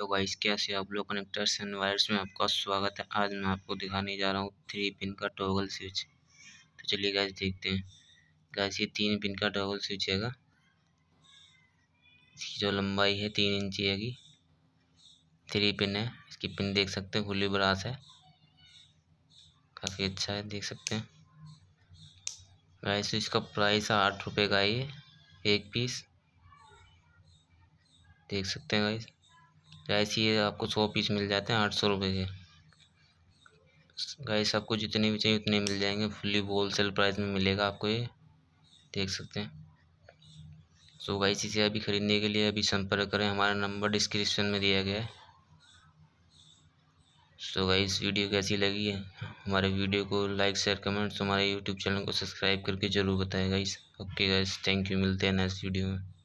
hello guys कैसे आप लोग कनेक्टर्स एंड वायर्स में आपका स्वागत है आज मैं आपको दिखाने जा रहा हूँ थ्री पिन का टॉगल स्विच तो चलिए गाइस देखते हैं गाइस ये तीन पिन का टॉगल स्विच हैगा इसकी जो लंबाई है तीन इंची हैगी थ्री पिन है इसकी पिन देख सकते हैं खुली ब्रास है काफ़ी अच्छा है देख सकते हैं गाइस तो इसका प्राइस आठ रुपये का ये एक पीस देख सकते हैं गाइस गैस तो ये आपको सौ पीस मिल जाते हैं आठ सौ रुपये के गैस आपको जितने भी चाहिए उतने मिल जाएंगे फुल्ली होल सेल प्राइस में मिलेगा आपको ये देख सकते हैं सो so गैस इसे अभी ख़रीदने के लिए अभी संपर्क करें हमारा नंबर डिस्क्रिप्शन में दिया गया है सो गाइस वीडियो कैसी लगी है हमारे वीडियो को लाइक शेयर कमेंट्स हमारे यूट्यूब चैनल को सब्सक्राइब करके ज़रूर बताएं guys okay guys thank you मिलते हैं नेक्स्ट वीडियो में